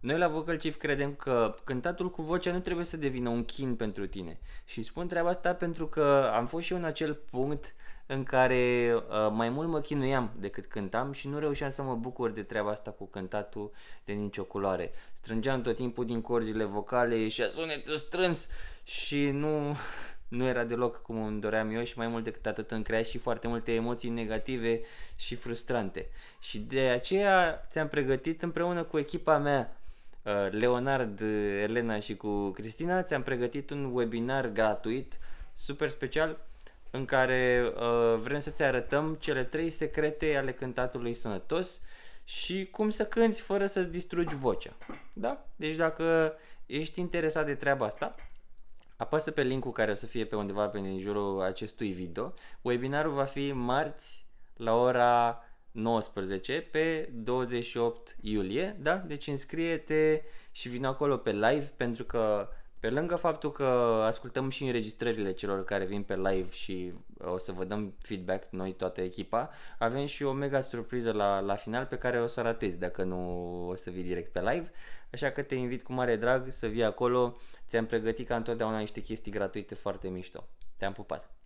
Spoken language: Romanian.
Noi la Vocal Chief credem că cântatul cu vocea nu trebuie să devină un chin pentru tine. Și spun treaba asta pentru că am fost și eu în acel punct în care uh, mai mult mă chinuiam decât cântam și nu reușeam să mă bucur de treaba asta cu cântatul de nicio culoare. Strângeam tot timpul din corzile vocale și a sunetul strâns și nu, nu era deloc cum îmi doream eu și mai mult decât atât îmi crea și foarte multe emoții negative și frustrante. Și de aceea ți-am pregătit împreună cu echipa mea Leonard, Elena și cu Cristina, ți-am pregătit un webinar gratuit, super special, în care uh, vrem să-ți arătăm cele trei secrete ale cântatului sănătos și cum să cânți fără să-ți distrugi vocea. Da? Deci dacă ești interesat de treaba asta, apasă pe linkul care o să fie pe undeva pe în jurul acestui video. Webinarul va fi marți la ora 19 pe 28 iulie, da? Deci înscrie-te și vin acolo pe live pentru că pe lângă faptul că ascultăm și înregistrările celor care vin pe live și uh, o să vă dăm feedback noi, toată echipa, avem și o mega surpriză la, la final pe care o să ratez dacă nu o să vii direct pe live. Așa că te invit cu mare drag să vii acolo. Ți-am pregătit ca întotdeauna niște chestii gratuite foarte mișto. Te-am pupat!